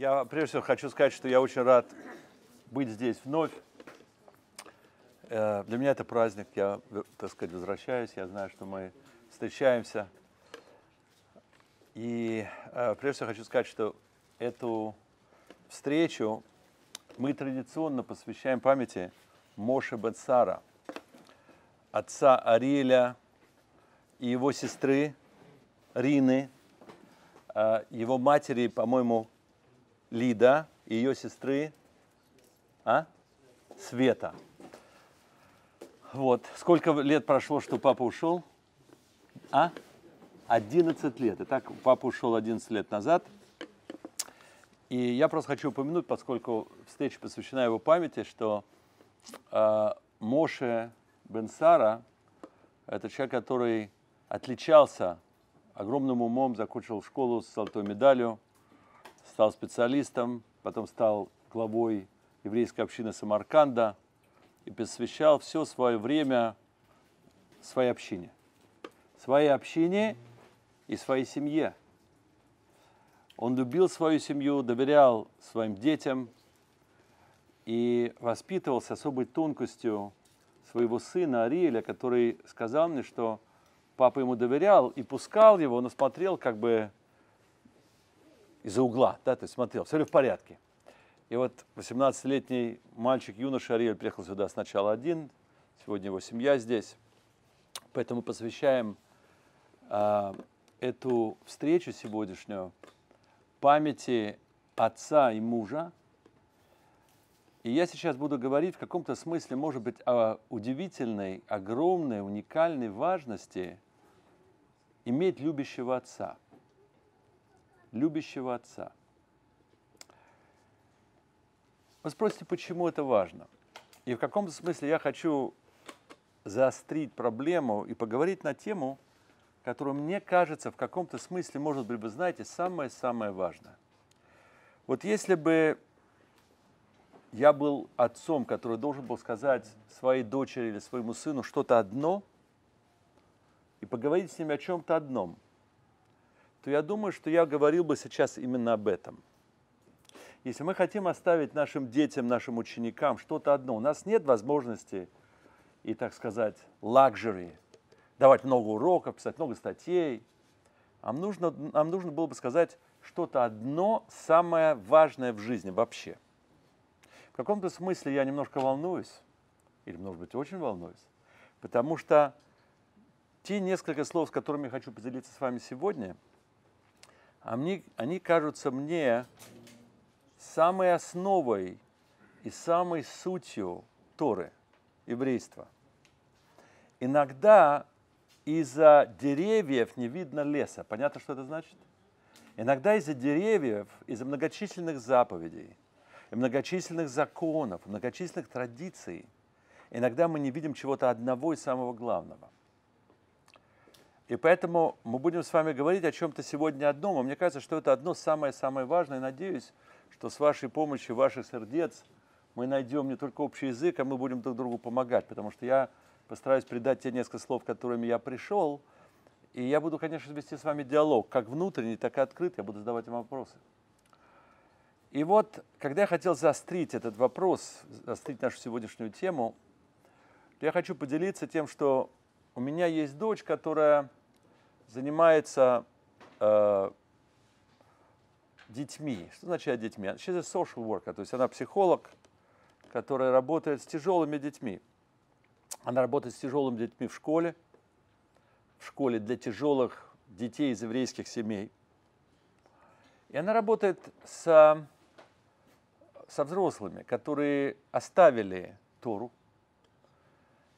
Я прежде всего хочу сказать, что я очень рад быть здесь вновь. Э, для меня это праздник, я, так сказать, возвращаюсь, я знаю, что мы встречаемся. И э, прежде всего хочу сказать, что эту встречу мы традиционно посвящаем памяти Моше Бецара, отца Ариэля и его сестры Рины, э, его матери, по-моему, Лида и ее сестры а? Света. Вот. Сколько лет прошло, что папа ушел? А? 11 лет. Итак, папа ушел 11 лет назад. И я просто хочу упомянуть, поскольку встреча посвящена его памяти, что э, Моше Бенсара – это человек, который отличался огромным умом, закончил школу с золотой медалью – стал специалистом, потом стал главой еврейской общины Самарканда и посвящал все свое время своей общине. Своей общине и своей семье. Он любил свою семью, доверял своим детям и воспитывал с особой тонкостью своего сына Ариэля, который сказал мне, что папа ему доверял и пускал его, но смотрел как бы из-за угла, да, то есть смотрел, все ли в порядке. И вот 18-летний мальчик, юноша Ариэль приехал сюда сначала один, сегодня его семья здесь. Поэтому посвящаем э, эту встречу сегодняшнюю памяти отца и мужа. И я сейчас буду говорить в каком-то смысле, может быть, о удивительной, огромной, уникальной важности иметь любящего отца – любящего отца. Вы спросите, почему это важно? И в каком смысле я хочу заострить проблему и поговорить на тему, которая, мне кажется, в каком-то смысле, может быть, вы знаете, самое-самое важное. Вот если бы я был отцом, который должен был сказать своей дочери или своему сыну что-то одно и поговорить с ним о чем-то одном – то я думаю, что я говорил бы сейчас именно об этом. Если мы хотим оставить нашим детям, нашим ученикам что-то одно, у нас нет возможности и, так сказать, лакжери, давать много уроков, писать много статей. Нам нужно, нам нужно было бы сказать что-то одно самое важное в жизни вообще. В каком-то смысле я немножко волнуюсь, или, может быть, очень волнуюсь, потому что те несколько слов, с которыми я хочу поделиться с вами сегодня – они, а они кажутся мне самой основой и самой сутью Торы, еврейства. Иногда из-за деревьев не видно леса. Понятно, что это значит? Иногда из-за деревьев, из-за многочисленных заповедей, многочисленных законов, многочисленных традиций, иногда мы не видим чего-то одного и самого главного – и поэтому мы будем с вами говорить о чем-то сегодня одном. и а мне кажется, что это одно самое-самое важное. надеюсь, что с вашей помощью, ваших сердец, мы найдем не только общий язык, а мы будем друг другу помогать. Потому что я постараюсь передать те несколько слов, которыми я пришел. И я буду, конечно, вести с вами диалог, как внутренний, так и открытый. Я буду задавать вам вопросы. И вот, когда я хотел заострить этот вопрос, заострить нашу сегодняшнюю тему, я хочу поделиться тем, что у меня есть дочь, которая занимается э, детьми. Что означает детьми? She's а a social worker, то есть она психолог, которая работает с тяжелыми детьми. Она работает с тяжелыми детьми в школе, в школе для тяжелых детей из еврейских семей. И она работает с, со взрослыми, которые оставили Тору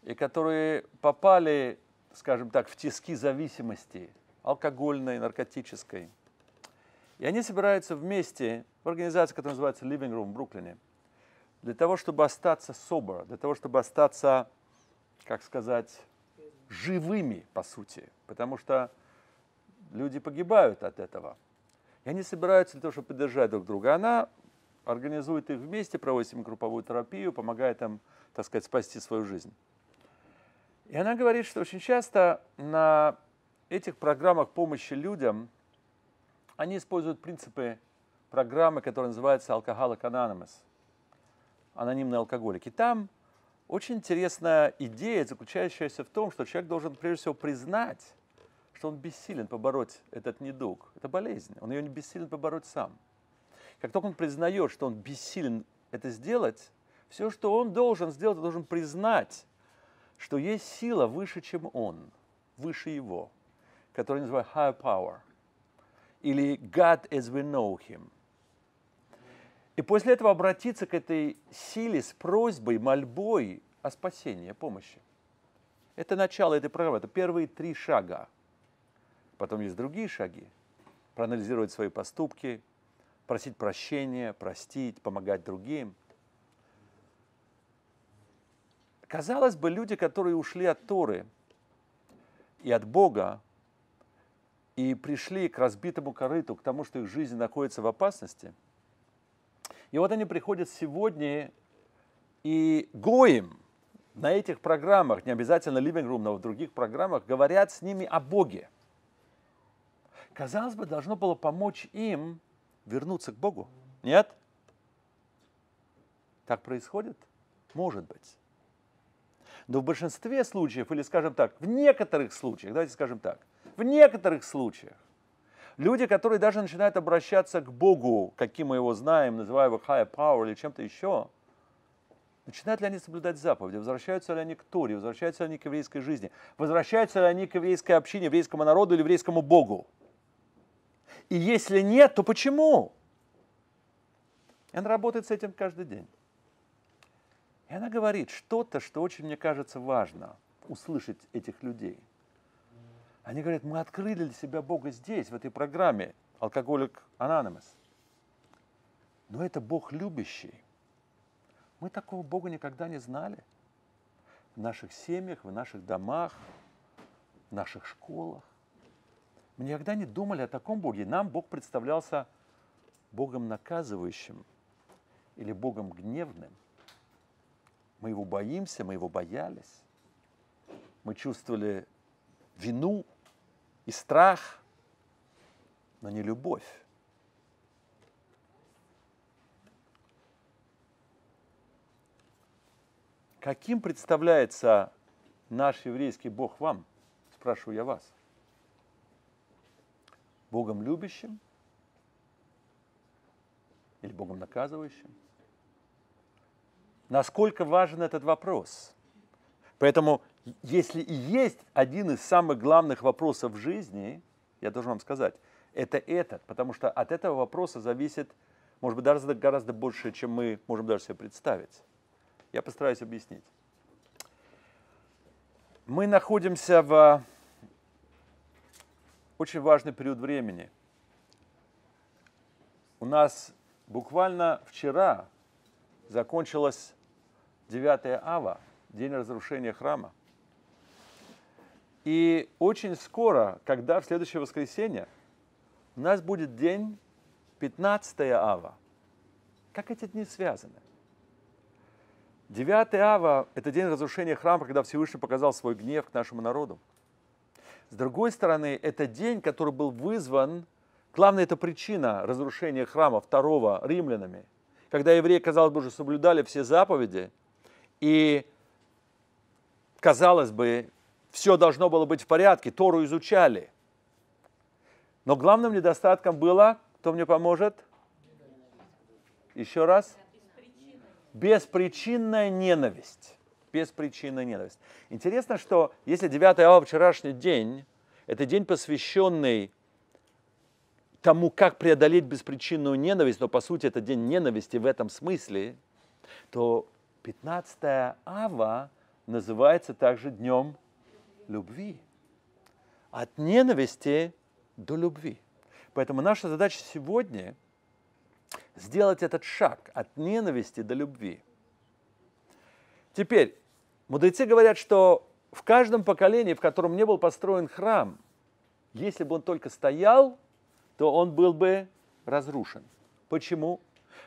и которые попали скажем так, в тиски зависимости, алкогольной, наркотической. И они собираются вместе в организации, которая называется Living Room в Бруклине, для того, чтобы остаться собор, для того, чтобы остаться, как сказать, живыми, по сути, потому что люди погибают от этого. И они собираются для того, чтобы поддержать друг друга. Она организует их вместе, проводит им групповую терапию, помогает им, так сказать, спасти свою жизнь. И она говорит, что очень часто на этих программах помощи людям они используют принципы программы, которая называется Alcoholic Anonymous, анонимные алкоголики. Там очень интересная идея, заключающаяся в том, что человек должен прежде всего признать, что он бессилен побороть этот недуг. Это болезнь, он ее не бессилен побороть сам. Как только он признает, что он бессилен это сделать, все, что он должен сделать, он должен признать, что есть сила выше, чем он, выше его, которая называется higher power, или God as we know him. И после этого обратиться к этой силе с просьбой, мольбой о спасении, о помощи. Это начало этой программы, это первые три шага. Потом есть другие шаги. Проанализировать свои поступки, просить прощения, простить, помогать другим – Казалось бы, люди, которые ушли от Торы и от Бога, и пришли к разбитому корыту, к тому, что их жизнь находится в опасности. И вот они приходят сегодня и Гоим на этих программах, не обязательно Living Room, но в других программах, говорят с ними о Боге. Казалось бы, должно было помочь им вернуться к Богу. Нет? Так происходит? Может быть. Но в большинстве случаев, или скажем так, в некоторых случаях, давайте скажем так, в некоторых случаях, люди, которые даже начинают обращаться к Богу, каким мы его знаем, называя его higher power или чем-то еще, начинают ли они соблюдать заповеди, возвращаются ли они к Торе, возвращаются ли они к еврейской жизни, возвращаются ли они к еврейской общине, еврейскому народу или еврейскому Богу. И если нет, то почему? Он работает с этим каждый день. И она говорит что-то, что очень, мне кажется, важно услышать этих людей. Они говорят, мы открыли для себя Бога здесь, в этой программе «Алкоголик Анонимус». Но это Бог любящий. Мы такого Бога никогда не знали. В наших семьях, в наших домах, в наших школах. Мы никогда не думали о таком Боге. Нам Бог представлялся Богом наказывающим или Богом гневным. Мы его боимся, мы его боялись. Мы чувствовали вину и страх, но не любовь. Каким представляется наш еврейский Бог вам? Спрашиваю я вас. Богом любящим или Богом наказывающим? насколько важен этот вопрос. Поэтому, если и есть один из самых главных вопросов в жизни, я должен вам сказать, это этот, потому что от этого вопроса зависит, может быть, даже гораздо больше, чем мы можем даже себе представить. Я постараюсь объяснить. Мы находимся в очень важный период времени. У нас буквально вчера закончилась 9 ава, день разрушения храма. И очень скоро, когда в следующее воскресенье, у нас будет день 15 ава. Как эти дни связаны? 9 ава – это день разрушения храма, когда Всевышний показал свой гнев к нашему народу. С другой стороны, это день, который был вызван, главная это причина разрушения храма второго римлянами, когда евреи, казалось бы, уже соблюдали все заповеди – и, казалось бы, все должно было быть в порядке, Тору изучали. Но главным недостатком было, кто мне поможет? Еще раз. Беспричинная ненависть. Беспричинная ненависть. Интересно, что если 9 ава вчерашний день, это день, посвященный тому, как преодолеть беспричинную ненависть, но по сути это день ненависти в этом смысле, то 15 ава называется также днем любви. От ненависти до любви. Поэтому наша задача сегодня сделать этот шаг от ненависти до любви. Теперь, мудрецы говорят, что в каждом поколении, в котором не был построен храм, если бы он только стоял, то он был бы разрушен. Почему?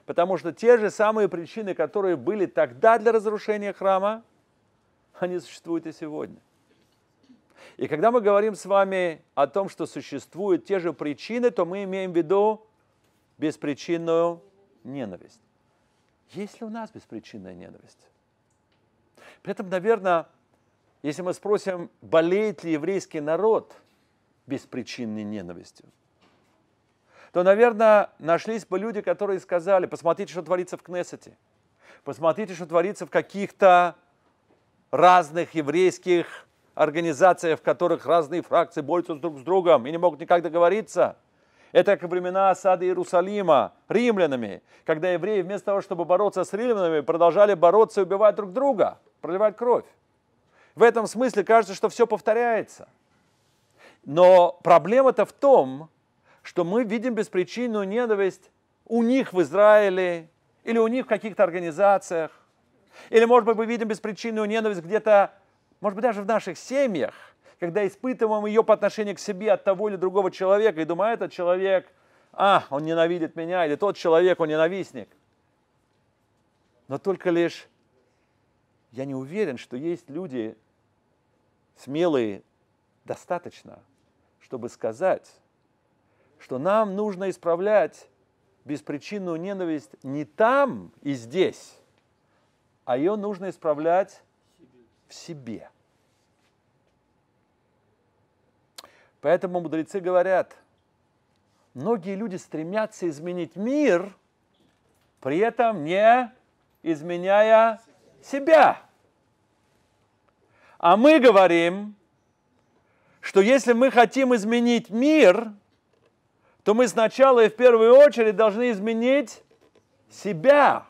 Потому что те же самые причины, которые были тогда для разрушения храма, они существуют и сегодня. И когда мы говорим с вами о том, что существуют те же причины, то мы имеем в виду беспричинную ненависть. Есть ли у нас беспричинная ненависть? При этом, наверное, если мы спросим, болеет ли еврейский народ беспричинной ненавистью, то, наверное, нашлись бы люди, которые сказали, посмотрите, что творится в Кнессете, посмотрите, что творится в каких-то разных еврейских организациях, в которых разные фракции борются друг с другом и не могут никак договориться. Это как времена осады Иерусалима римлянами, когда евреи вместо того, чтобы бороться с римлянами, продолжали бороться и убивать друг друга, проливать кровь. В этом смысле кажется, что все повторяется. Но проблема-то в том, что мы видим беспричинную ненависть у них в Израиле или у них в каких-то организациях. Или, может быть, мы видим беспричинную ненависть где-то, может быть, даже в наших семьях, когда испытываем ее по отношению к себе от того или другого человека и думаем, этот человек, а, он ненавидит меня, или тот человек, он ненавистник. Но только лишь я не уверен, что есть люди смелые достаточно, чтобы сказать, что нам нужно исправлять беспричинную ненависть не там и здесь, а ее нужно исправлять в себе. Поэтому мудрецы говорят, многие люди стремятся изменить мир, при этом не изменяя себя. А мы говорим, что если мы хотим изменить мир – то мы сначала и в первую очередь должны изменить себя.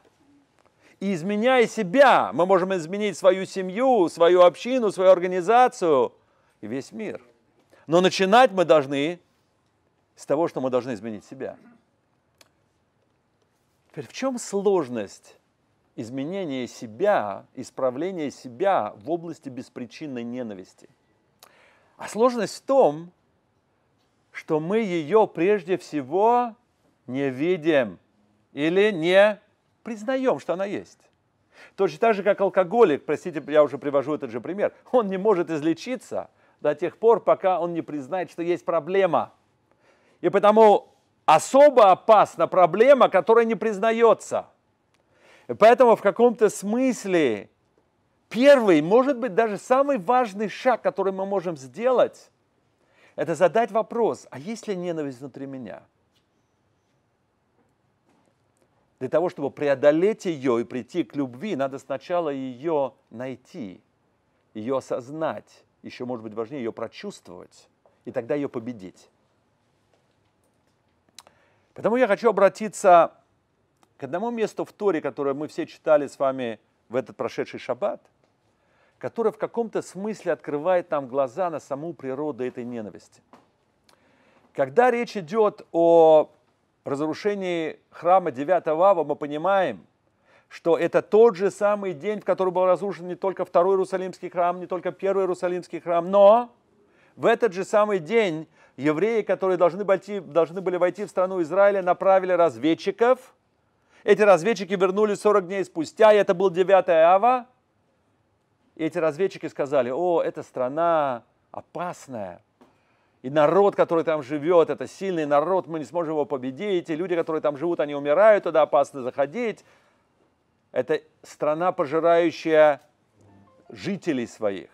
И изменяя себя, мы можем изменить свою семью, свою общину, свою организацию и весь мир. Но начинать мы должны с того, что мы должны изменить себя. Теперь в чем сложность изменения себя, исправления себя в области беспричинной ненависти? А сложность в том, что мы ее прежде всего не видим или не признаем, что она есть. Точно так же, как алкоголик, простите, я уже привожу этот же пример, он не может излечиться до тех пор, пока он не признает, что есть проблема. И потому особо опасна проблема, которая не признается. И поэтому в каком-то смысле первый, может быть, даже самый важный шаг, который мы можем сделать, это задать вопрос, а есть ли ненависть внутри меня? Для того, чтобы преодолеть ее и прийти к любви, надо сначала ее найти, ее осознать, еще, может быть, важнее ее прочувствовать, и тогда ее победить. Поэтому я хочу обратиться к одному месту в Торе, которое мы все читали с вами в этот прошедший шаббат – которая в каком-то смысле открывает нам глаза на саму природу этой ненависти. Когда речь идет о разрушении храма 9 Ава, мы понимаем, что это тот же самый день, в который был разрушен не только второй Иерусалимский храм, не только первый Иерусалимский храм, но в этот же самый день евреи, которые должны, войти, должны были войти в страну Израиля, направили разведчиков. Эти разведчики вернулись 40 дней спустя, и это был 9 Ава. И эти разведчики сказали, о, эта страна опасная. И народ, который там живет, это сильный народ, мы не сможем его победить. И люди, которые там живут, они умирают, туда опасно заходить. Это страна, пожирающая жителей своих.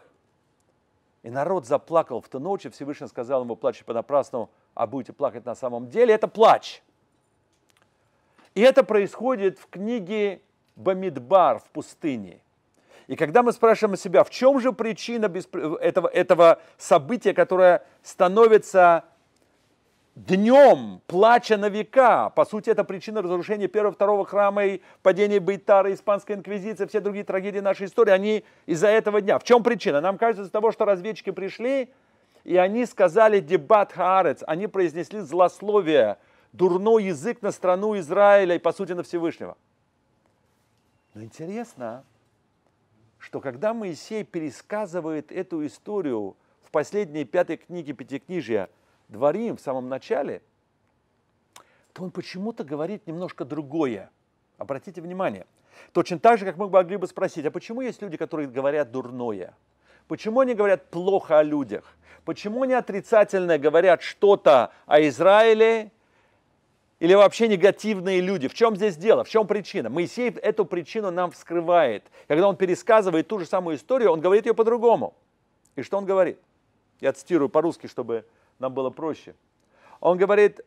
И народ заплакал в ту ночь, и Всевышний сказал ему, плачь понапрасну, а будете плакать на самом деле. Это плач. И это происходит в книге Бамидбар в пустыне – и когда мы спрашиваем себя, в чем же причина беспри... этого, этого события, которое становится днем плача на века, по сути, это причина разрушения первого, второго храма и падения Бейтара, Испанской инквизиции, все другие трагедии нашей истории, они из-за этого дня. В чем причина? Нам кажется, из-за того, что разведчики пришли, и они сказали «дебат хаарец», они произнесли злословие, дурной язык на страну Израиля и, по сути, на Всевышнего. Но интересно, что когда Моисей пересказывает эту историю в последней пятой книге Пятикнижия Дворим в самом начале, то он почему-то говорит немножко другое. Обратите внимание. Точно так же, как мы могли бы спросить, а почему есть люди, которые говорят дурное? Почему они говорят плохо о людях? Почему они отрицательно говорят что-то о Израиле или вообще негативные люди. В чем здесь дело? В чем причина? Моисей эту причину нам вскрывает. Когда он пересказывает ту же самую историю, он говорит ее по-другому. И что он говорит? Я цитирую по-русски, чтобы нам было проще. Он говорит,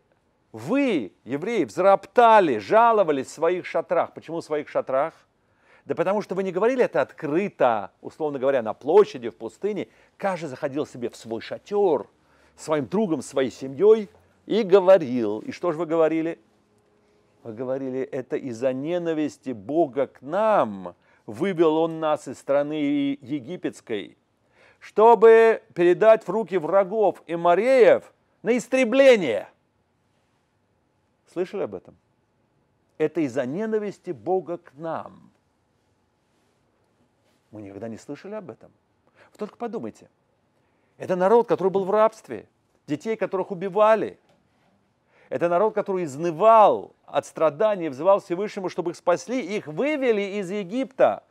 вы, евреи, взроптали, жаловались в своих шатрах. Почему в своих шатрах? Да потому что вы не говорили это открыто, условно говоря, на площади, в пустыне. Каждый заходил себе в свой шатер, своим другом, своей семьей – и говорил, и что же вы говорили? Вы говорили, это из-за ненависти Бога к нам вывел он нас из страны египетской, чтобы передать в руки врагов и мореев на истребление. Слышали об этом? Это из-за ненависти Бога к нам. Мы никогда не слышали об этом. Вы только подумайте. Это народ, который был в рабстве, детей, которых убивали – это народ, который изнывал от страданий, взывал Всевышнему, чтобы их спасли, их вывели из Египта.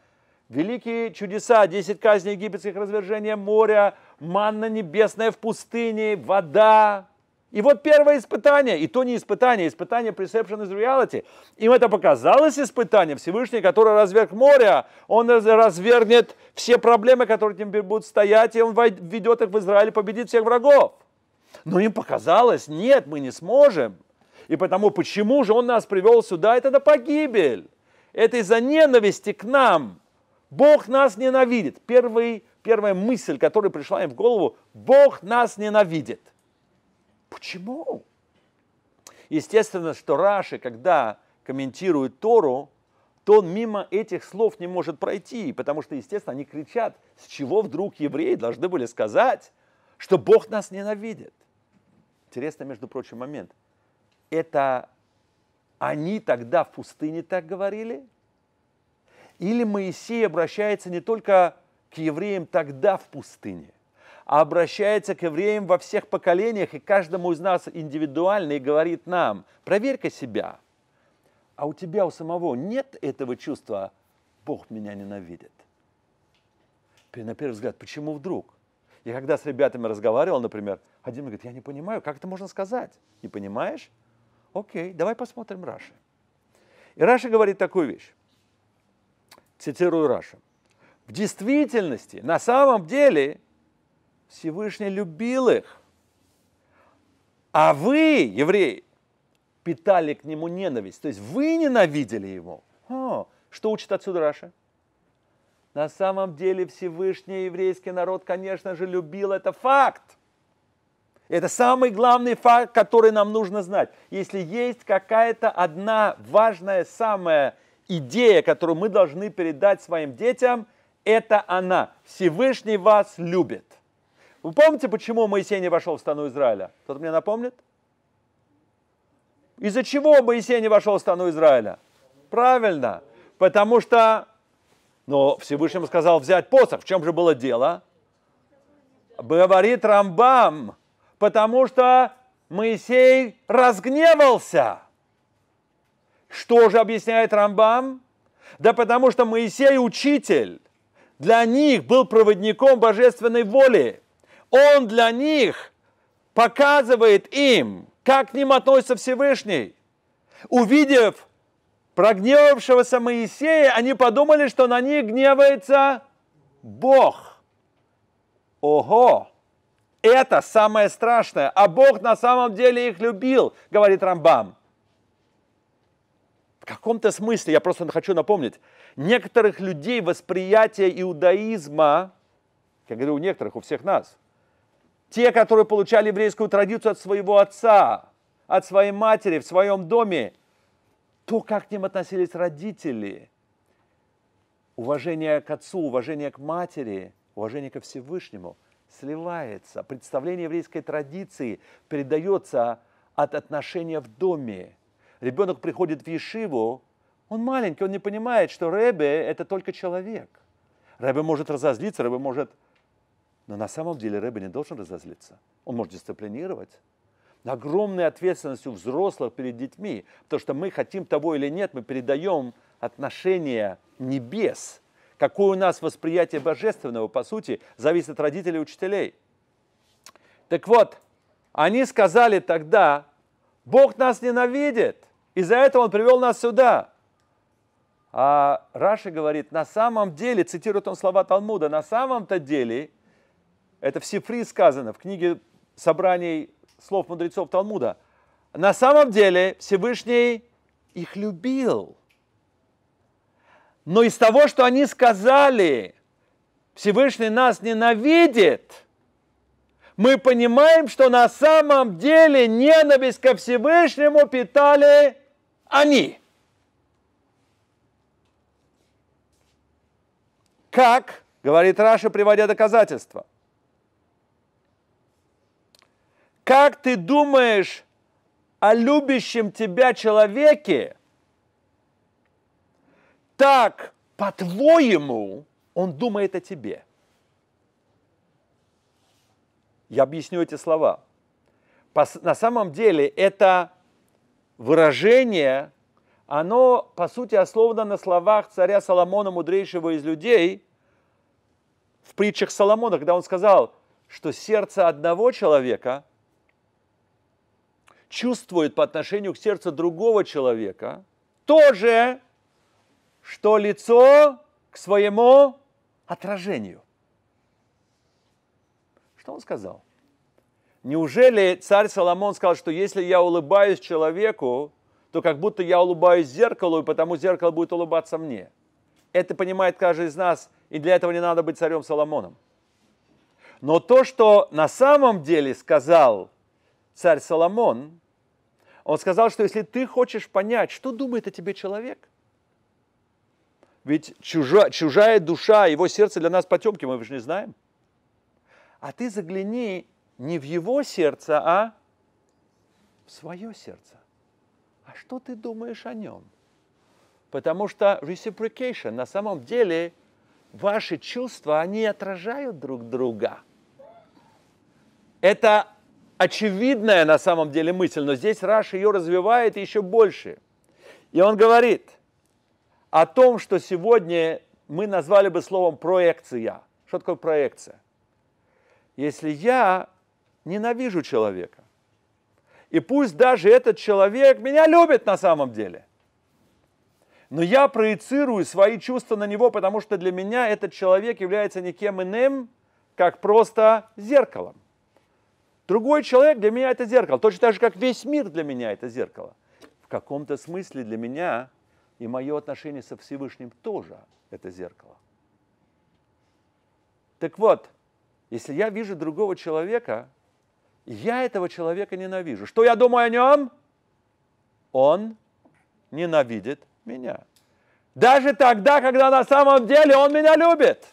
Великие чудеса, 10 казней египетских, развержение моря, манна небесная в пустыне, вода. И вот первое испытание, и то не испытание, испытание Perception из Reality. Им это показалось испытание Всевышний, который разверг море, он развернет все проблемы, которые теперь будут стоять, и он введет их в Израиль и победит всех врагов. Но им показалось, нет, мы не сможем. И потому, почему же он нас привел сюда, это на погибель. Это из-за ненависти к нам. Бог нас ненавидит. Первый, первая мысль, которая пришла им в голову, Бог нас ненавидит. Почему? Естественно, что Раши, когда комментирует Тору, то он мимо этих слов не может пройти, потому что, естественно, они кричат, с чего вдруг евреи должны были сказать, что Бог нас ненавидит. Интересный, между прочим, момент. Это они тогда в пустыне так говорили? Или Моисей обращается не только к евреям тогда в пустыне, а обращается к евреям во всех поколениях и каждому из нас индивидуально и говорит нам, проверь-ка себя, а у тебя у самого нет этого чувства, Бог меня ненавидит. На первый взгляд, почему вдруг? Я когда с ребятами разговаривал, например, один говорит, я не понимаю, как это можно сказать? Не понимаешь? Окей, давай посмотрим Раши. И Раши говорит такую вещь. Цитирую Раши. В действительности, на самом деле, Всевышний любил их. А вы, евреи, питали к нему ненависть. То есть вы ненавидели его. О, что учит отсюда Раша? На самом деле Всевышний еврейский народ, конечно же, любил это факт. Это самый главный факт, который нам нужно знать. Если есть какая-то одна важная самая идея, которую мы должны передать своим детям, это она. Всевышний вас любит. Вы помните, почему Моисей не вошел в страну Израиля? Кто-то мне напомнит? Из-за чего Моисей не вошел в страну Израиля? Правильно, потому что но Всевышний сказал взять посох. В чем же было дело? Говорит Рамбам, потому что Моисей разгневался. Что же объясняет Рамбам? Да потому что Моисей учитель. Для них был проводником божественной воли. Он для них показывает им, как к ним относится Всевышний. Увидев прогневавшегося Моисея, они подумали, что на них гневается Бог. Ого! Это самое страшное. А Бог на самом деле их любил, говорит Рамбам. В каком-то смысле, я просто хочу напомнить, некоторых людей восприятие иудаизма, я говорю, у некоторых, у всех нас, те, которые получали еврейскую традицию от своего отца, от своей матери, в своем доме, то, как к ним относились родители, уважение к отцу, уважение к матери, уважение ко Всевышнему сливается. Представление еврейской традиции передается от отношения в доме. Ребенок приходит в Ешиву, он маленький, он не понимает, что Рэбе – это только человек. Рэбе может разозлиться, Рэбе может... Но на самом деле Рэбе не должен разозлиться. Он может дисциплинировать, огромной ответственностью взрослых перед детьми, потому что мы хотим того или нет, мы передаем отношения небес. Какое у нас восприятие божественного, по сути, зависит от родителей и учителей. Так вот, они сказали тогда, Бог нас ненавидит, из-за этого Он привел нас сюда. А Раши говорит, на самом деле, цитирует он слова Талмуда, на самом-то деле, это в Сифри сказано, в книге собраний слов мудрецов Талмуда. На самом деле Всевышний их любил. Но из того, что они сказали, Всевышний нас ненавидит, мы понимаем, что на самом деле ненависть ко Всевышнему питали они. Как, говорит Раша, приводя доказательства – Как ты думаешь о любящем тебя человеке, так, по-твоему, он думает о тебе. Я объясню эти слова. На самом деле это выражение, оно, по сути, основано на словах царя Соломона, мудрейшего из людей, в притчах Соломона, когда он сказал, что сердце одного человека – чувствует по отношению к сердцу другого человека то же, что лицо к своему отражению. Что он сказал? Неужели царь Соломон сказал, что если я улыбаюсь человеку, то как будто я улыбаюсь зеркалу, и потому зеркало будет улыбаться мне? Это понимает каждый из нас, и для этого не надо быть царем Соломоном. Но то, что на самом деле сказал царь Соломон, а он сказал, что если ты хочешь понять, что думает о тебе человек, ведь чужа, чужая душа, его сердце для нас потемки, мы же не знаем. А ты загляни не в его сердце, а в свое сердце. А что ты думаешь о нем? Потому что reciprocation, на самом деле, ваши чувства, они отражают друг друга. Это очевидная на самом деле мысль, но здесь Раш ее развивает еще больше. И он говорит о том, что сегодня мы назвали бы словом проекция. Что такое проекция? Если я ненавижу человека, и пусть даже этот человек меня любит на самом деле, но я проецирую свои чувства на него, потому что для меня этот человек является никем иным, как просто зеркалом. Другой человек для меня это зеркало, точно так же, как весь мир для меня это зеркало. В каком-то смысле для меня и мое отношение со Всевышним тоже это зеркало. Так вот, если я вижу другого человека, я этого человека ненавижу. Что я думаю о нем? Он ненавидит меня. Даже тогда, когда на самом деле он меня любит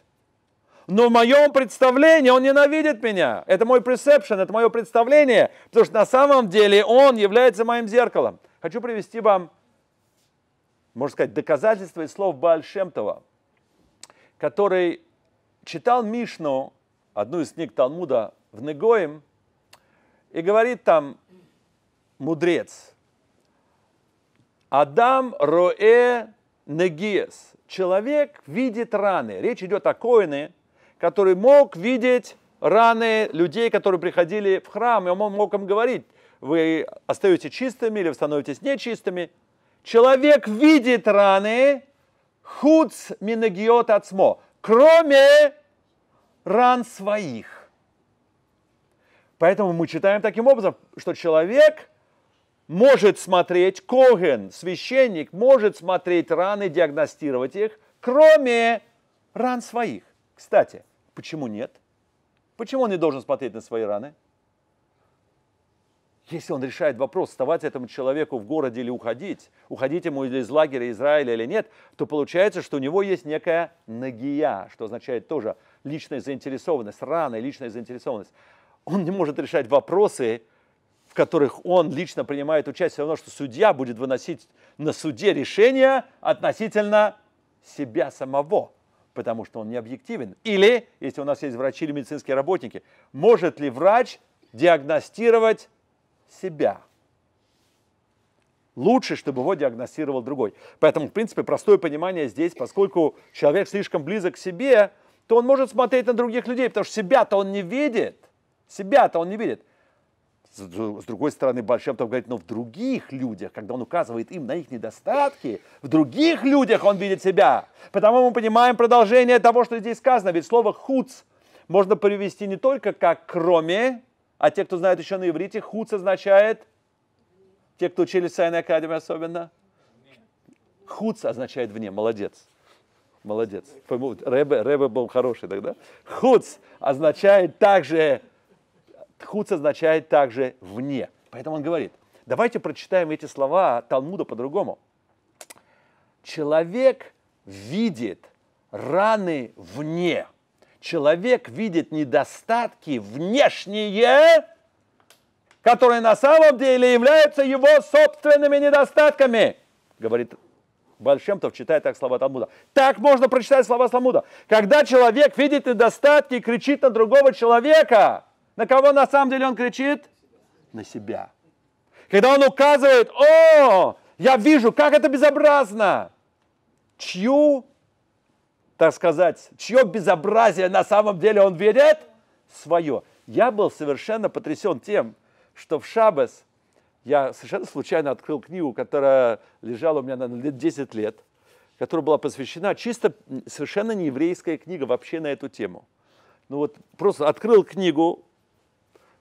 но в моем представлении он ненавидит меня. Это мой perception, это мое представление, потому что на самом деле он является моим зеркалом. Хочу привести вам, можно сказать, доказательство из слов Баальшемтова, который читал Мишну, одну из книг Талмуда в Негоим, и говорит там мудрец, Адам Роэ Негиес. Человек видит раны. Речь идет о коине, который мог видеть раны людей, которые приходили в храм, и он мог им говорить, вы остаетесь чистыми или вы становитесь нечистыми. Человек видит раны, худс минагиот отсмо, кроме ран своих. Поэтому мы читаем таким образом, что человек может смотреть, Коген, священник, может смотреть раны, диагностировать их, кроме ран своих. Кстати, Почему нет? Почему он не должен смотреть на свои раны? Если он решает вопрос, вставать этому человеку в городе или уходить, уходить ему или из лагеря Израиля или нет, то получается, что у него есть некая нагия, что означает тоже личная заинтересованность, рана личная заинтересованность. Он не может решать вопросы, в которых он лично принимает участие, все равно, что судья будет выносить на суде решение относительно себя самого потому что он не объективен. Или, если у нас есть врачи или медицинские работники, может ли врач диагностировать себя? Лучше, чтобы его диагностировал другой. Поэтому, в принципе, простое понимание здесь, поскольку человек слишком близок к себе, то он может смотреть на других людей, потому что себя-то он не видит. Себя-то он не видит. С другой стороны, Большемтов говорит, но в других людях, когда он указывает им на их недостатки, в других людях он видит себя. Потому мы понимаем продолжение того, что здесь сказано. Ведь слово «хуц» можно перевести не только как «кроме», а те, кто знает еще на иврите, «хуц» означает, те, кто учили в Сайной Академии особенно, «хуц» означает «вне», молодец. Молодец. Рэбе, Рэбе был хороший тогда. «Хуц» означает также Тхуц означает также «вне». Поэтому он говорит, давайте прочитаем эти слова Талмуда по-другому. Человек видит раны вне. Человек видит недостатки внешние, которые на самом деле являются его собственными недостатками, говорит Большемтов читает так слова Талмуда. Так можно прочитать слова Талмуда. Когда человек видит недостатки и кричит на другого человека – на кого на самом деле он кричит? На себя. Когда он указывает, о, я вижу, как это безобразно. Чью, так сказать, чье безобразие на самом деле он видит? Свое. Я был совершенно потрясен тем, что в Шабас я совершенно случайно открыл книгу, которая лежала у меня, на лет 10 лет, которая была посвящена чисто совершенно нееврейская книга вообще на эту тему. Ну вот просто открыл книгу,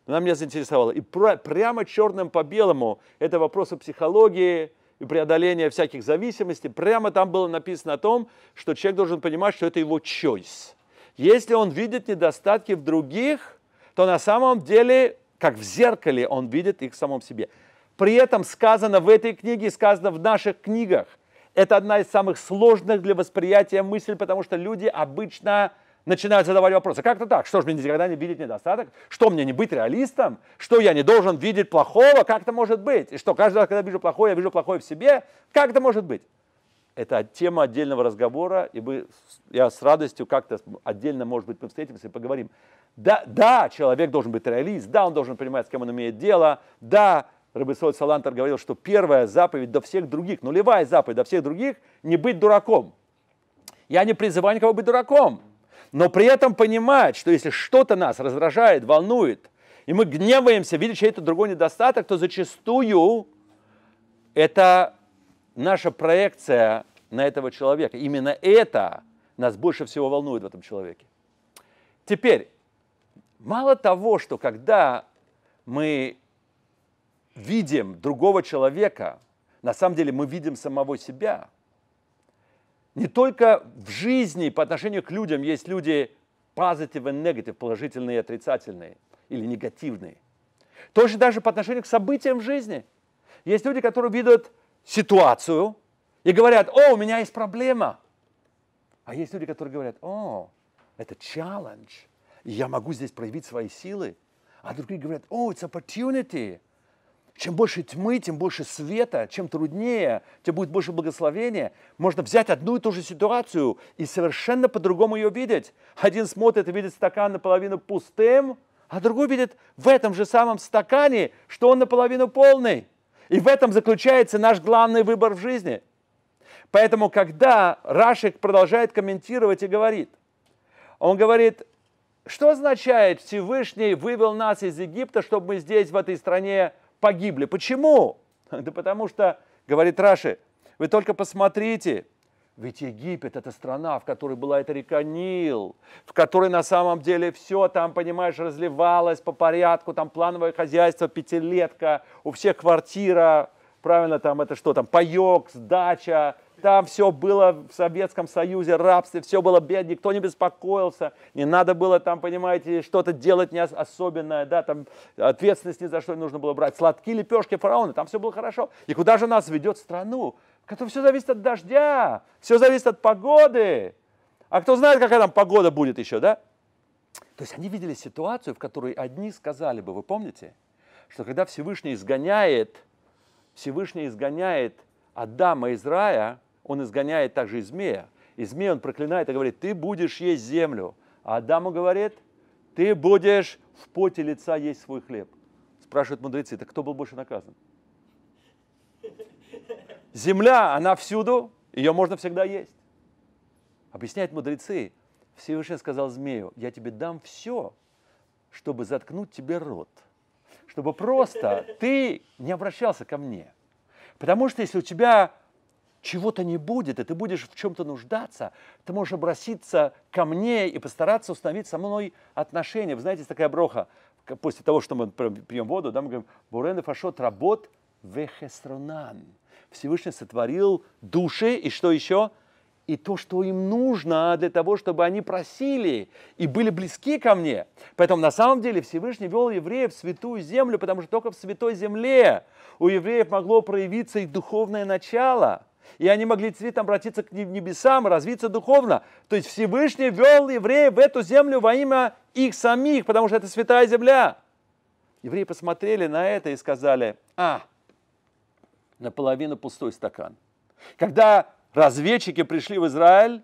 она меня заинтересовала. И про, прямо черным по белому, это вопросы психологии и преодоления всяких зависимостей, прямо там было написано о том, что человек должен понимать, что это его choice. Если он видит недостатки в других, то на самом деле, как в зеркале, он видит их в самом себе. При этом сказано в этой книге, сказано в наших книгах. Это одна из самых сложных для восприятия мыслей, потому что люди обычно начинают задавать вопросы. Как-то так, что же мне никогда не видеть недостаток? Что мне не быть реалистом? Что я не должен видеть плохого? Как это может быть? И что, каждый раз, когда вижу плохое, я вижу плохое в себе? Как это может быть? Это тема отдельного разговора, и мы, я с радостью как-то отдельно, может быть, мы встретимся и поговорим. Да, да, человек должен быть реалист, да, он должен понимать, с кем он имеет дело, да, Рабисоль Салантер говорил, что первая заповедь до всех других, нулевая заповедь до всех других, не быть дураком. Я не призываю никого быть дураком но при этом понимать, что если что-то нас раздражает, волнует, и мы гневаемся, видя чей-то другой недостаток, то зачастую это наша проекция на этого человека. Именно это нас больше всего волнует в этом человеке. Теперь, мало того, что когда мы видим другого человека, на самом деле мы видим самого себя – не только в жизни по отношению к людям есть люди positive and negative, положительные и отрицательные, или негативные. Точно даже по отношению к событиям в жизни. Есть люди, которые видят ситуацию и говорят, о, у меня есть проблема. А есть люди, которые говорят, о, это челлендж, я могу здесь проявить свои силы. А другие говорят, о, это opportunity, чем больше тьмы, тем больше света, чем труднее, тем будет больше благословения. Можно взять одну и ту же ситуацию и совершенно по-другому ее видеть. Один смотрит и видит стакан наполовину пустым, а другой видит в этом же самом стакане, что он наполовину полный. И в этом заключается наш главный выбор в жизни. Поэтому, когда Рашик продолжает комментировать и говорит, он говорит, что означает Всевышний вывел нас из Египта, чтобы мы здесь, в этой стране, погибли. Почему? Да потому что, говорит Раши, вы только посмотрите, ведь Египет – это страна, в которой была эта река Нил, в которой на самом деле все там, понимаешь, разливалось по порядку, там плановое хозяйство, пятилетка, у всех квартира, правильно, там это что там, паек, сдача, там все было в Советском Союзе, рабстве, все было бед, никто не беспокоился, не надо было там, понимаете, что-то делать не особенное, да, там ответственность ни за что не нужно было брать. Сладкие лепешки фараона, там все было хорошо. И куда же нас ведет страну, в которой все зависит от дождя, все зависит от погоды. А кто знает, какая там погода будет еще, да? То есть они видели ситуацию, в которой одни сказали бы, вы помните, что когда Всевышний изгоняет, Всевышний изгоняет Адама из рая, он изгоняет также и змея. И змея он проклинает и говорит, ты будешь есть землю. А Адаму говорит, ты будешь в поте лица есть свой хлеб. Спрашивают мудрецы, так кто был больше наказан? Земля, она всюду, ее можно всегда есть. Объясняют мудрецы, Всевышний сказал змею, я тебе дам все, чтобы заткнуть тебе рот, чтобы просто ты не обращался ко мне. Потому что если у тебя чего-то не будет, и ты будешь в чем-то нуждаться, ты можешь обратиться ко мне и постараться установить со мной отношения. Вы знаете, такая броха, после того, что мы пьем воду, да, мы говорим, Бурен и Фашот работ вехесронан. Всевышний сотворил души, и что еще? И то, что им нужно для того, чтобы они просили и были близки ко мне. Поэтому на самом деле Всевышний вел евреев в святую землю, потому что только в святой земле у евреев могло проявиться и духовное начало – и они могли действительно обратиться к небесам, развиться духовно. То есть Всевышний вел евреев в эту землю во имя их самих, потому что это святая земля. Евреи посмотрели на это и сказали, а, наполовину пустой стакан. Когда разведчики пришли в Израиль,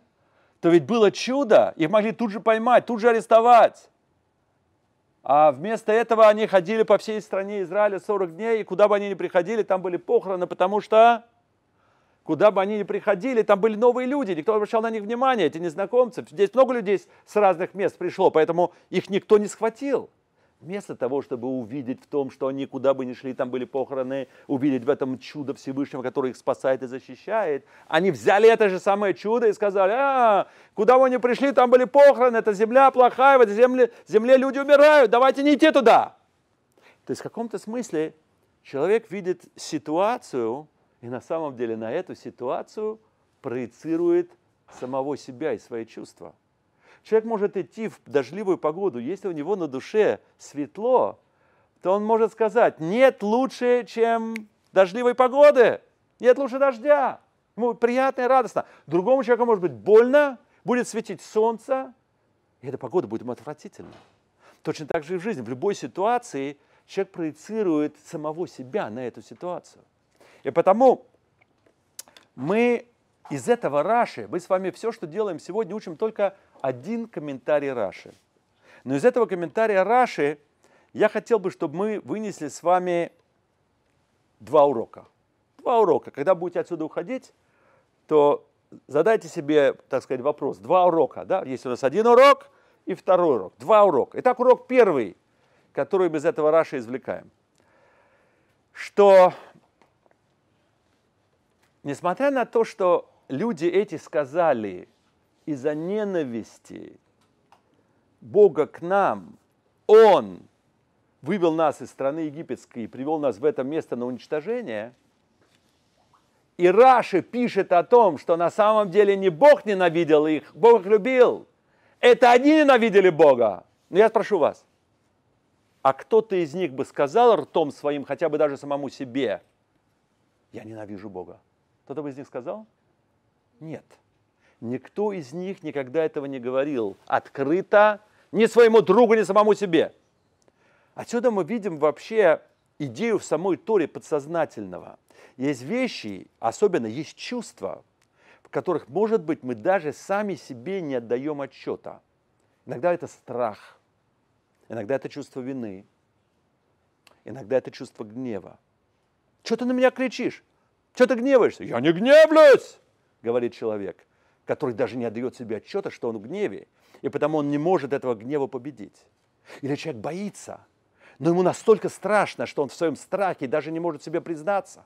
то ведь было чудо, их могли тут же поймать, тут же арестовать. А вместо этого они ходили по всей стране Израиля 40 дней, и куда бы они ни приходили, там были похороны, потому что Куда бы они ни приходили, там были новые люди, никто не обращал на них внимания, эти незнакомцы. Здесь много людей с разных мест пришло, поэтому их никто не схватил. Вместо того, чтобы увидеть в том, что они куда бы ни шли, там были похороны, увидеть в этом чудо Всевышнего, который их спасает и защищает, они взяли это же самое чудо и сказали, а, куда бы они пришли, там были похороны, эта земля плохая, в этой земле, земле люди умирают, давайте не идти туда. То есть в каком-то смысле человек видит ситуацию, и на самом деле на эту ситуацию проецирует самого себя и свои чувства. Человек может идти в дождливую погоду, если у него на душе светло, то он может сказать, нет лучше, чем дождливой погоды, нет лучше дождя. Ему приятно и радостно. Другому человеку может быть больно, будет светить солнце, и эта погода будет ему отвратительна. Точно так же и в жизни. В любой ситуации человек проецирует самого себя на эту ситуацию. И потому мы из этого Раши, мы с вами все, что делаем сегодня, учим только один комментарий Раши. Но из этого комментария Раши я хотел бы, чтобы мы вынесли с вами два урока. Два урока. Когда будете отсюда уходить, то задайте себе, так сказать, вопрос. Два урока, да? Есть у нас один урок и второй урок. Два урока. Итак, урок первый, который мы из этого Раши извлекаем. Что Несмотря на то, что люди эти сказали из-за ненависти Бога к нам, Он вывел нас из страны египетской и привел нас в это место на уничтожение. И Раши пишет о том, что на самом деле не Бог ненавидел их, Бог их любил. Это они ненавидели Бога. Но я спрошу вас, а кто-то из них бы сказал ртом своим, хотя бы даже самому себе, я ненавижу Бога. Кто-то бы из них сказал? Нет. Никто из них никогда этого не говорил открыто ни своему другу, ни самому себе. Отсюда мы видим вообще идею в самой Торе подсознательного. Есть вещи, особенно есть чувства, в которых, может быть, мы даже сами себе не отдаем отчета. Иногда это страх, иногда это чувство вины, иногда это чувство гнева. Что ты на меня кричишь? Чего ты гневаешься? Я не гневлюсь, говорит человек, который даже не отдает себе отчета, что он в гневе, и потому он не может этого гнева победить. Или человек боится, но ему настолько страшно, что он в своем страхе даже не может себе признаться.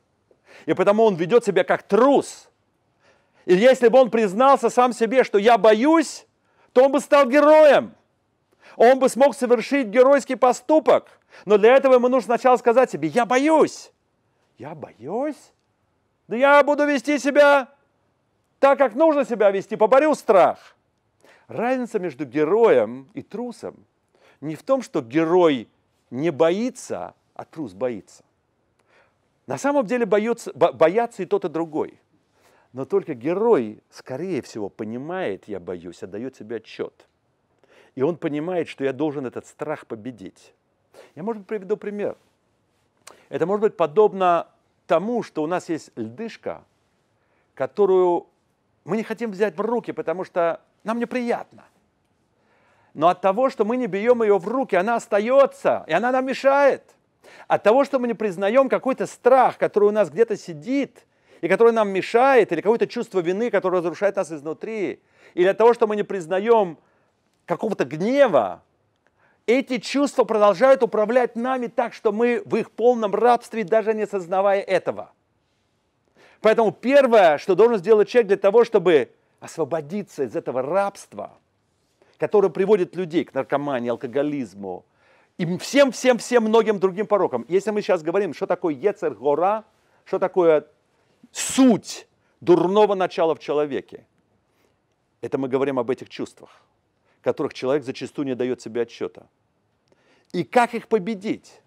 И потому он ведет себя как трус. И если бы он признался сам себе, что я боюсь, то он бы стал героем. Он бы смог совершить геройский поступок. Но для этого ему нужно сначала сказать себе, я боюсь. Я боюсь? Да я буду вести себя так, как нужно себя вести, поборю страх. Разница между героем и трусом не в том, что герой не боится, а трус боится. На самом деле боятся, боятся и тот, и другой. Но только герой, скорее всего, понимает, я боюсь, отдает себе отчет. И он понимает, что я должен этот страх победить. Я, может быть, приведу пример. Это может быть подобно тому, что у нас есть льдышка, которую мы не хотим взять в руки, потому что нам неприятно. Но от того, что мы не бьем ее в руки, она остается, и она нам мешает. От того, что мы не признаем какой-то страх, который у нас где-то сидит, и который нам мешает, или какое-то чувство вины, которое разрушает нас изнутри, или от того, что мы не признаем какого-то гнева, эти чувства продолжают управлять нами так, что мы в их полном рабстве, даже не сознавая этого. Поэтому первое, что должен сделать человек для того, чтобы освободиться из этого рабства, которое приводит людей к наркомании, алкоголизму и всем-всем-всем многим другим порокам. Если мы сейчас говорим, что такое Ецер Гора, что такое суть дурного начала в человеке, это мы говорим об этих чувствах, которых человек зачастую не дает себе отчета – и как их победить.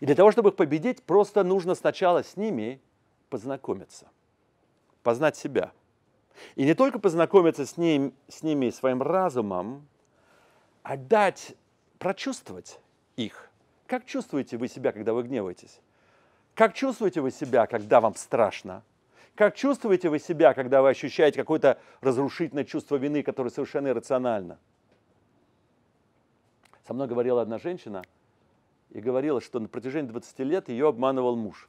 И для того, чтобы их победить, просто нужно сначала с ними познакомиться, познать себя. И не только познакомиться с, ним, с ними и своим разумом, а дать, прочувствовать их. Как чувствуете вы себя, когда вы гневаетесь? Как чувствуете вы себя, когда вам страшно? Как чувствуете вы себя, когда вы ощущаете какое-то разрушительное чувство вины, которое совершенно иррационально? Со мной говорила одна женщина и говорила, что на протяжении 20 лет ее обманывал муж.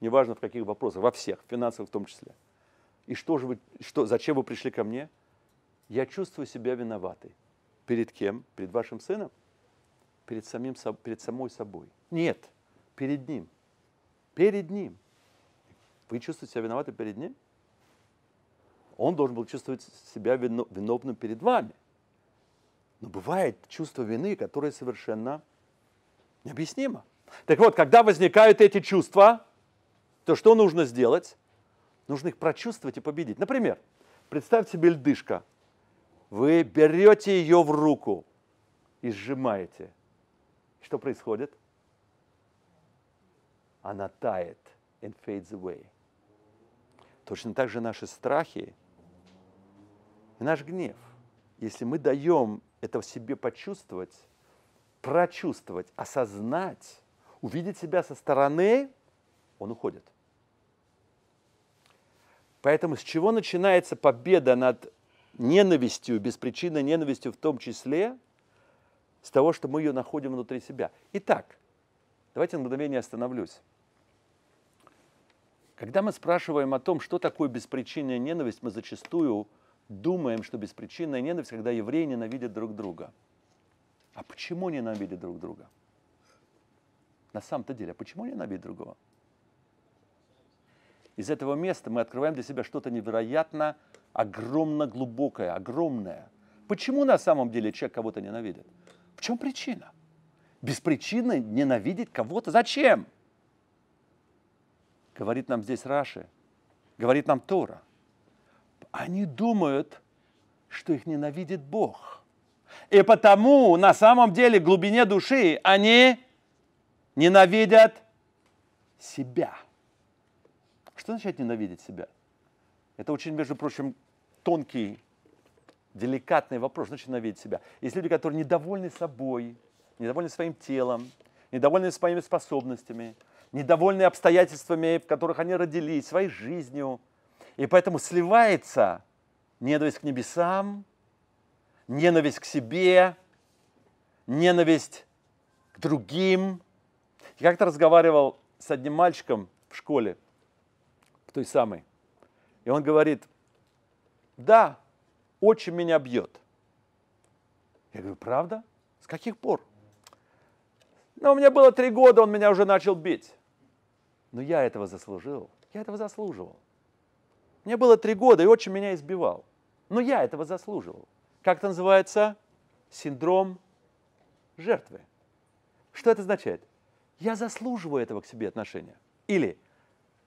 Неважно в каких вопросах, во всех, финансовых в том числе. И что же вы, что, зачем вы пришли ко мне? Я чувствую себя виноватой. Перед кем? Перед вашим сыном? Перед, самим, перед самой собой. Нет, перед ним. Перед ним. Вы чувствуете себя виноватым перед ним? Он должен был чувствовать себя виновным перед вами. Но бывает чувство вины, которое совершенно необъяснимо. Так вот, когда возникают эти чувства, то что нужно сделать? Нужно их прочувствовать и победить. Например, представьте себе льдышка. Вы берете ее в руку и сжимаете. Что происходит? Она тает and fades away. Точно так же наши страхи и наш гнев. Если мы даем это в себе почувствовать, прочувствовать, осознать, увидеть себя со стороны, он уходит. Поэтому с чего начинается победа над ненавистью, беспричинной ненавистью в том числе, с того, что мы ее находим внутри себя. Итак, давайте на мгновение остановлюсь. Когда мы спрашиваем о том, что такое беспричинная ненависть, мы зачастую – думаем, что беспричинная ненависть, когда евреи ненавидят друг друга. А почему ненавидят друг друга? На самом-то деле, а почему ненавидят другого? Из этого места мы открываем для себя что-то невероятно огромно глубокое, огромное. Почему на самом деле человек кого-то ненавидит? В чем причина? Без причины ненавидеть кого-то? Зачем? Говорит нам здесь Раши, говорит нам Тора – они думают, что их ненавидит Бог. И потому на самом деле в глубине души они ненавидят себя. Что значит ненавидеть себя? Это очень, между прочим, тонкий, деликатный вопрос. Значит, ненавидеть себя. Есть люди, которые недовольны собой, недовольны своим телом, недовольны своими способностями, недовольны обстоятельствами, в которых они родились, своей жизнью – и поэтому сливается ненависть к небесам, ненависть к себе, ненависть к другим. Я как-то разговаривал с одним мальчиком в школе, в той самой, и он говорит, да, очень меня бьет. Я говорю, правда? С каких пор? Ну, меня было три года, он меня уже начал бить. Но я этого заслужил. Я этого заслуживал. Мне было три года, и отчим меня избивал. Но я этого заслуживал. Как это называется? Синдром жертвы. Что это означает? Я заслуживаю этого к себе отношения. Или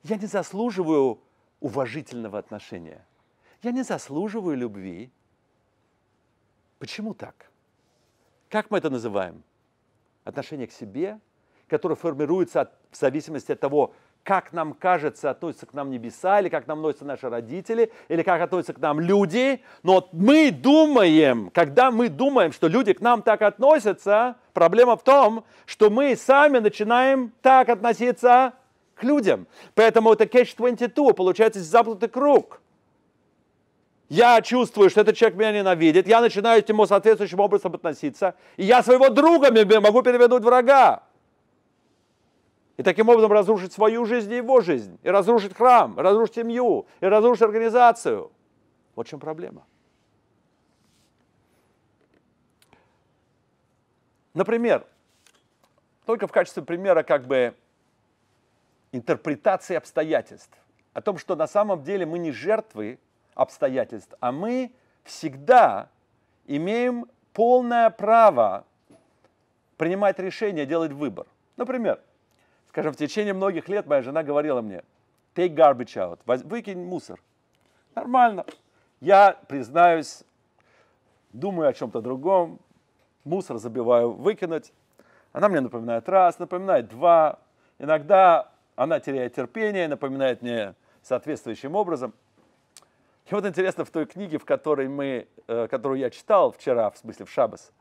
я не заслуживаю уважительного отношения. Я не заслуживаю любви. Почему так? Как мы это называем? Отношение к себе, которое формируется от, в зависимости от того, как нам кажется, относятся к нам небеса, или как нам относятся наши родители, или как относятся к нам люди. Но мы думаем, когда мы думаем, что люди к нам так относятся, проблема в том, что мы сами начинаем так относиться к людям. Поэтому это catch-22, получается заплатый круг. Я чувствую, что этот человек меня ненавидит, я начинаю к нему соответствующим образом относиться, и я своего друга могу перевернуть врага. И таким образом разрушить свою жизнь и его жизнь. И разрушить храм, и разрушить семью, и разрушить организацию. Вот в чем проблема. Например, только в качестве примера как бы интерпретации обстоятельств. О том, что на самом деле мы не жертвы обстоятельств, а мы всегда имеем полное право принимать решение, делать выбор. Например, Скажем, в течение многих лет моя жена говорила мне, take garbage out, выкинь мусор. Нормально. Я, признаюсь, думаю о чем-то другом, мусор забиваю выкинуть. Она мне напоминает раз, напоминает два. Иногда она теряет терпение, напоминает мне соответствующим образом. И вот интересно, в той книге, в которой мы, э, которую я читал вчера, в смысле в Шабас,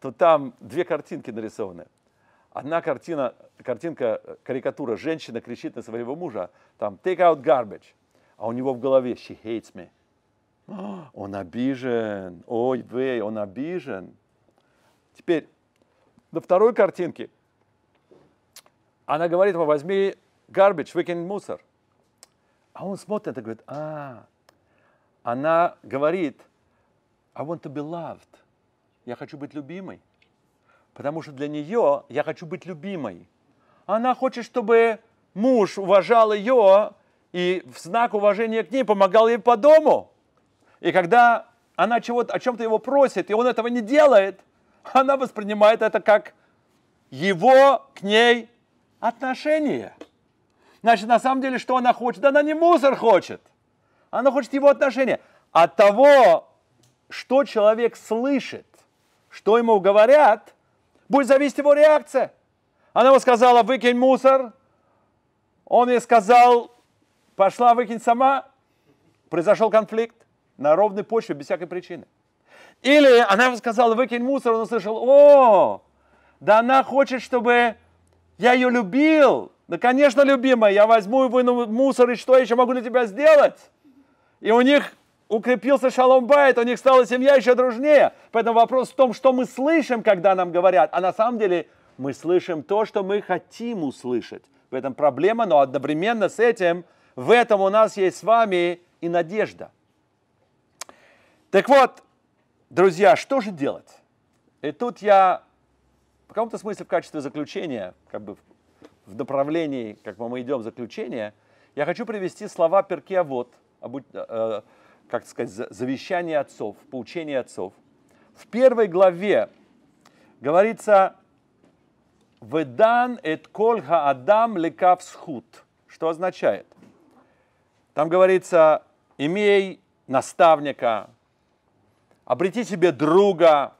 то там две картинки нарисованы – Одна картина, картинка, карикатура, женщина кричит на своего мужа, там, take out garbage, а у него в голове, she hates me. он обижен, ой, вей, он обижен. Теперь, на второй картинке, она говорит ему, возьми garbage, выкинь мусор. А он смотрит и говорит, а, она говорит, I want to be loved. Я хочу быть любимой. Потому что для нее я хочу быть любимой. Она хочет, чтобы муж уважал ее и в знак уважения к ней помогал ей по дому. И когда она чего-то, о чем-то его просит, и он этого не делает, она воспринимает это как его к ней отношение. Значит, на самом деле, что она хочет? Да она не мусор хочет. Она хочет его отношения. От того, что человек слышит, что ему говорят, Будет зависеть его реакция. Она ему сказала, выкинь мусор. Он ей сказал, пошла, выкинь сама. Произошел конфликт на ровной почве, без всякой причины. Или она ему сказала, выкинь мусор, он услышал, о, да она хочет, чтобы я ее любил. Да, конечно, любимая, я возьму и выну мусор, и что я еще могу для тебя сделать? И у них укрепился шалом байт, у них стала семья еще дружнее. Поэтому вопрос в том, что мы слышим, когда нам говорят, а на самом деле мы слышим то, что мы хотим услышать. В этом проблема, но одновременно с этим, в этом у нас есть с вами и надежда. Так вот, друзья, что же делать? И тут я в каком-то смысле в качестве заключения, как бы в направлении, как мы идем заключение, я хочу привести слова Перкеавод, как сказать, завещание отцов, поучение отцов, в первой главе говорится «Ведан эт коль адам лекав схуд», что означает? Там говорится «Имей наставника, обрети себе друга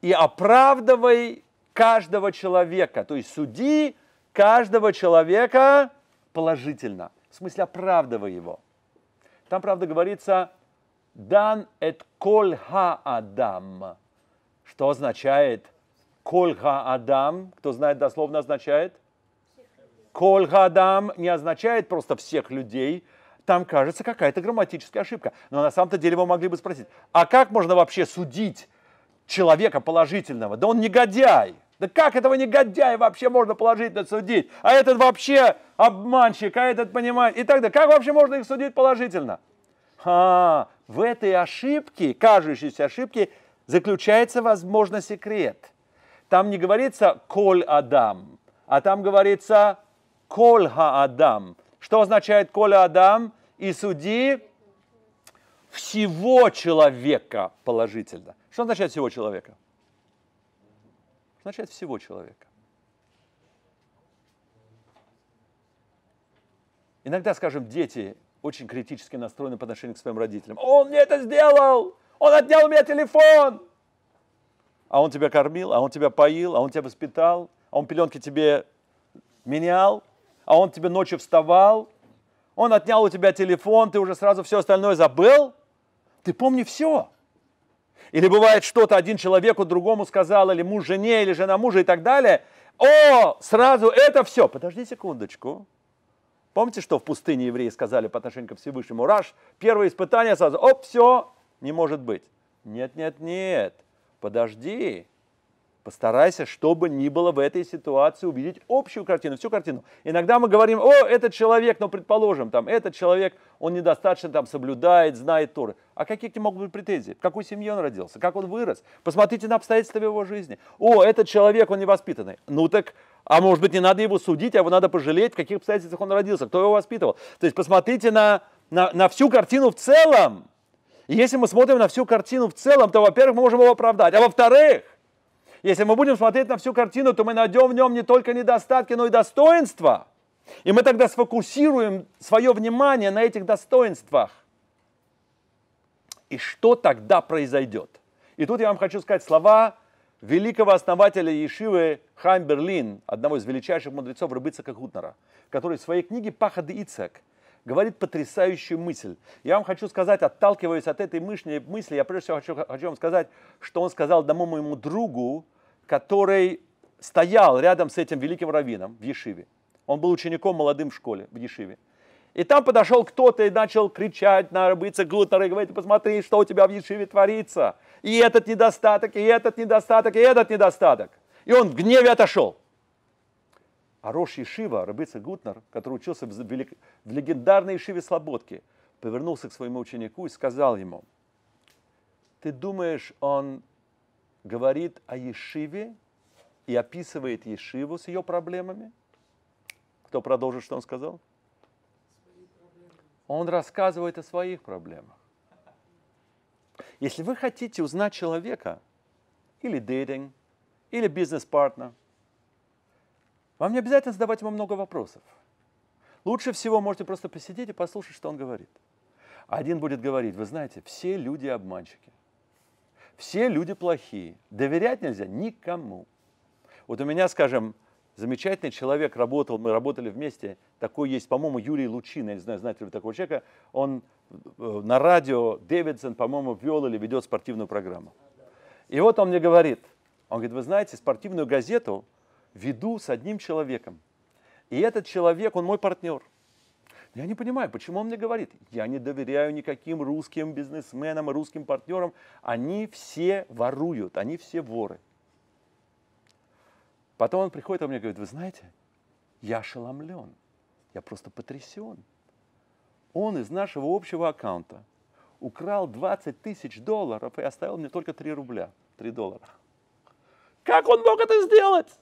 и оправдывай каждого человека, то есть суди каждого человека положительно, в смысле оправдывай его – там, правда, говорится «дан эт коль ха адам», что означает «коль ха адам», кто знает дословно означает? «Коль ха адам» не означает просто «всех людей», там, кажется, какая-то грамматическая ошибка. Но на самом-то деле вы могли бы спросить, а как можно вообще судить человека положительного? Да он негодяй. Да как этого негодяя вообще можно положительно судить? А этот вообще обманщик, а этот понимает. И так далее. Как вообще можно их судить положительно? А, в этой ошибке, кажущейся ошибке, заключается, возможно, секрет. Там не говорится «коль Адам», а там говорится «коль Адам». Что означает «коль Адам» и «суди»? всего человека положительно. Что означает всего человека? означает всего человека. Иногда, скажем, дети очень критически настроены по отношению к своим родителям. Он мне это сделал! Он отнял у меня телефон! А он тебя кормил, а он тебя поил, а он тебя воспитал, а он пеленки тебе менял, а он тебе ночью вставал, он отнял у тебя телефон, ты уже сразу все остальное забыл. Ты помни все. Или бывает что-то, один человеку другому сказал, или муж жене, или жена мужа и так далее. О, сразу это все. Подожди секундочку. Помните, что в пустыне евреи сказали по отношению к Всевышнему? Раш, первое испытание сразу, оп, все, не может быть. Нет, нет, нет, подожди. Постарайся, чтобы ни было в этой ситуации, увидеть общую картину, всю картину. Иногда мы говорим, о, этот человек, но ну, предположим, там, этот человек, он недостаточно там соблюдает, знает Торы. А какие к нему могут быть претензии? В какую семью он родился? Как он вырос? Посмотрите на обстоятельства его жизни. О, этот человек, он невоспитанный. Ну так, а может быть, не надо его судить, а его надо пожалеть, в каких обстоятельствах он родился, кто его воспитывал. То есть посмотрите на, на, на всю картину в целом. И если мы смотрим на всю картину в целом, то, во-первых, мы можем его оправдать. А во-вторых, если мы будем смотреть на всю картину, то мы найдем в нем не только недостатки, но и достоинства. И мы тогда сфокусируем свое внимание на этих достоинствах. И что тогда произойдет? И тут я вам хочу сказать слова великого основателя Ешивы Хаймберлин, одного из величайших мудрецов Рыбыцака Гутнера, который в своей книге «Пахад и Ицек» говорит потрясающую мысль. Я вам хочу сказать, отталкиваясь от этой мысли, мысли я прежде всего хочу, хочу вам сказать, что он сказал одному моему другу, который стоял рядом с этим великим раввином в Ешиве. Он был учеником молодым в школе, в Ешиве. И там подошел кто-то и начал кричать на рыбыца Глутнера и говорит, посмотри, что у тебя в Ешиве творится. И этот недостаток, и этот недостаток, и этот недостаток. И он в гневе отошел. А Рош Ешива, рыбыца Гутнер, который учился в, велик... в легендарной Ешиве Слободки, повернулся к своему ученику и сказал ему, ты думаешь, он говорит о Ешиве и описывает Ешиву с ее проблемами. Кто продолжит, что он сказал? Он рассказывает о своих проблемах. Если вы хотите узнать человека, или дейтинг, или бизнес-партнер, вам не обязательно задавать ему много вопросов. Лучше всего можете просто посидеть и послушать, что он говорит. Один будет говорить, вы знаете, все люди обманщики. Все люди плохие, доверять нельзя никому. Вот у меня, скажем, замечательный человек работал, мы работали вместе, такой есть, по-моему, Юрий Лучин, я не знаю, знаете ли вы такого человека, он э, на радио Дэвидсон, по-моему, вел или ведет спортивную программу. И вот он мне говорит, он говорит, вы знаете, спортивную газету веду с одним человеком. И этот человек, он мой партнер. Я не понимаю, почему он мне говорит, я не доверяю никаким русским бизнесменам, русским партнерам, они все воруют, они все воры. Потом он приходит ко мне говорит, вы знаете, я ошеломлен, я просто потрясен. Он из нашего общего аккаунта украл 20 тысяч долларов и оставил мне только 3 рубля, 3 доллара. Как он мог это сделать?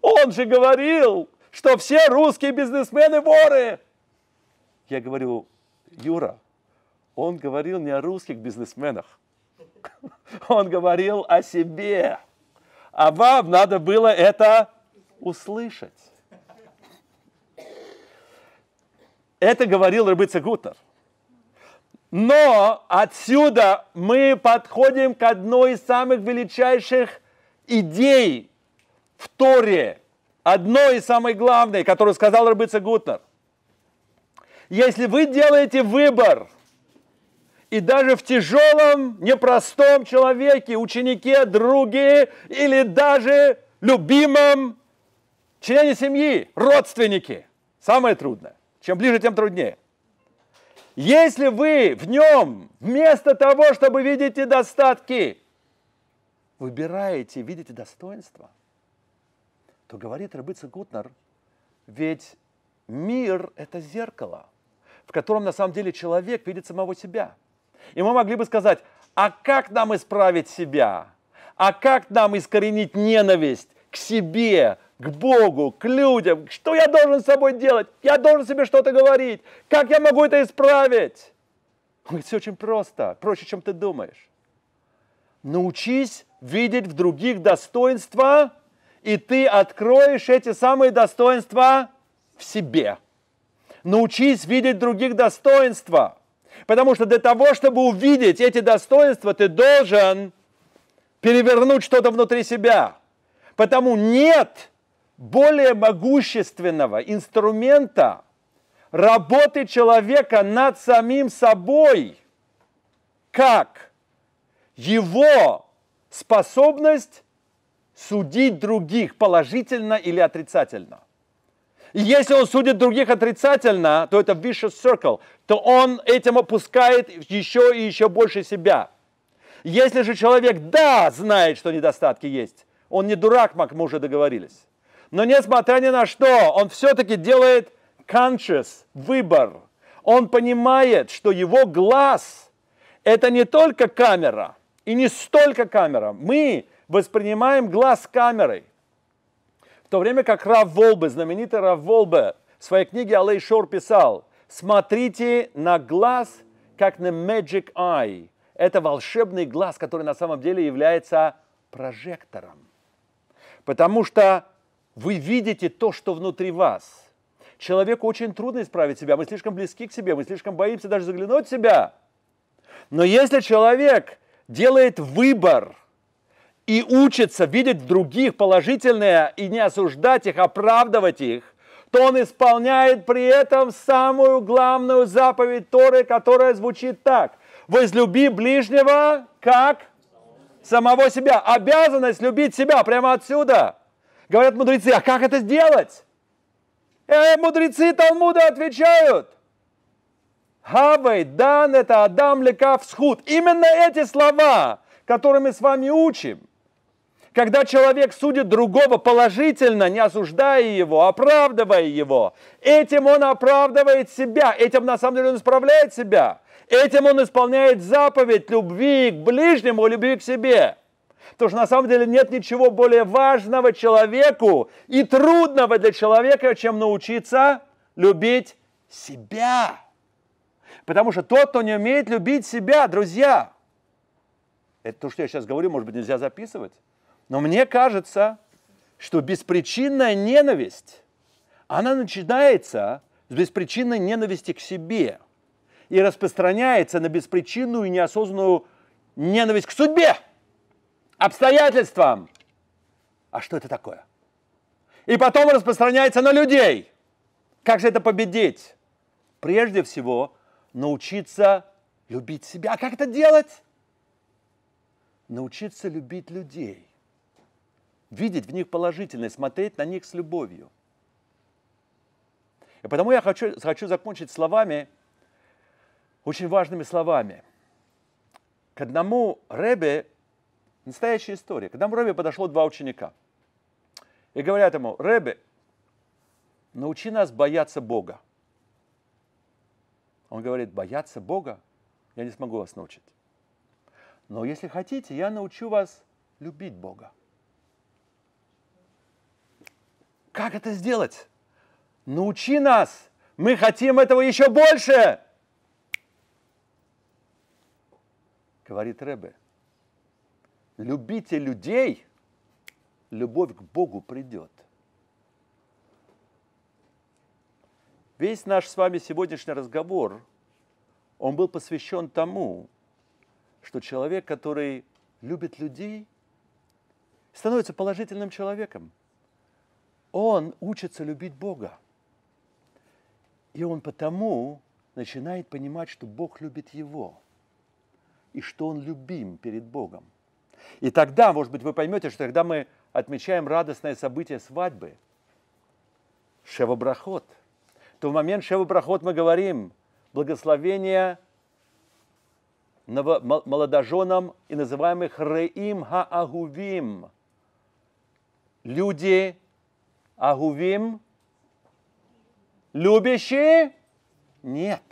Он же говорил, что все русские бизнесмены воры. Я говорю, Юра, он говорил не о русских бизнесменах, он говорил о себе. А вам надо было это услышать. Это говорил Рыбица Гутер. Но отсюда мы подходим к одной из самых величайших идей в Торе, одной из самой главной, которую сказал Рыбица Гутер если вы делаете выбор, и даже в тяжелом, непростом человеке, ученике, друге или даже любимом члене семьи, родственнике, самое трудное. Чем ближе, тем труднее. Если вы в нем, вместо того, чтобы видеть достатки, выбираете, видите достоинства, то говорит Рабыца Гутнер, ведь мир – это зеркало – в котором на самом деле человек видит самого себя. И мы могли бы сказать, а как нам исправить себя? А как нам искоренить ненависть к себе, к Богу, к людям? Что я должен с собой делать? Я должен себе что-то говорить. Как я могу это исправить? Говорит, все очень просто, проще, чем ты думаешь. Научись видеть в других достоинства, и ты откроешь эти самые достоинства в себе научись видеть других достоинства. Потому что для того, чтобы увидеть эти достоинства, ты должен перевернуть что-то внутри себя. Потому нет более могущественного инструмента работы человека над самим собой, как его способность судить других положительно или отрицательно. И если он судит других отрицательно, то это vicious circle, то он этим опускает еще и еще больше себя. Если же человек, да, знает, что недостатки есть, он не дурак, как мы уже договорились. Но несмотря ни на что, он все-таки делает conscious, выбор. Он понимает, что его глаз – это не только камера и не столько камера. Мы воспринимаем глаз камерой – в то время как Рав Волбе, знаменитый Рав Волбе, в своей книге Алей Шор писал, смотрите на глаз, как на magic eye. Это волшебный глаз, который на самом деле является прожектором. Потому что вы видите то, что внутри вас. Человеку очень трудно исправить себя, мы слишком близки к себе, мы слишком боимся даже заглянуть в себя. Но если человек делает выбор – и учится видеть в других положительное и не осуждать их, оправдывать их, то он исполняет при этом самую главную заповедь Торы, которая звучит так. Возлюби ближнего, как самого себя. Обязанность любить себя прямо отсюда. Говорят мудрецы, а как это сделать? Э, мудрецы Талмуда отвечают. Хавей, дан это Адам лекав схуд. Именно эти слова, которые мы с вами учим, когда человек судит другого положительно, не осуждая его, а оправдывая его, этим он оправдывает себя, этим на самом деле он исправляет себя, этим он исполняет заповедь любви к ближнему, любви к себе. Потому что на самом деле нет ничего более важного человеку и трудного для человека, чем научиться любить себя. Потому что тот, кто не умеет любить себя, друзья, это то, что я сейчас говорю, может быть, нельзя записывать. Но мне кажется, что беспричинная ненависть, она начинается с беспричинной ненависти к себе и распространяется на беспричинную и неосознанную ненависть к судьбе, обстоятельствам. А что это такое? И потом распространяется на людей. Как же это победить? Прежде всего, научиться любить себя. А как это делать? Научиться любить людей видеть в них положительное, смотреть на них с любовью. И потому я хочу, хочу закончить словами, очень важными словами. К одному Рэбе, настоящая история, к одному Рэбе подошло два ученика. И говорят ему, Рэбе, научи нас бояться Бога. Он говорит, бояться Бога я не смогу вас научить. Но если хотите, я научу вас любить Бога. Как это сделать? Научи нас! Мы хотим этого еще больше! Говорит Ребе, любите людей, любовь к Богу придет. Весь наш с вами сегодняшний разговор, он был посвящен тому, что человек, который любит людей, становится положительным человеком – он учится любить Бога. И он потому начинает понимать, что Бог любит его, и что он любим перед Богом. И тогда, может быть, вы поймете, что когда мы отмечаем радостное событие свадьбы, Шевобрахот, то в момент Шевобрахот мы говорим благословение молодоженам и называем их Реим Хаагувим, люди, Агувим? Любящие? Нет,